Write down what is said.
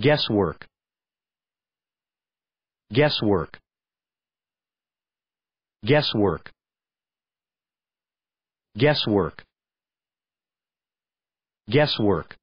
guesswork guesswork guesswork guesswork guesswork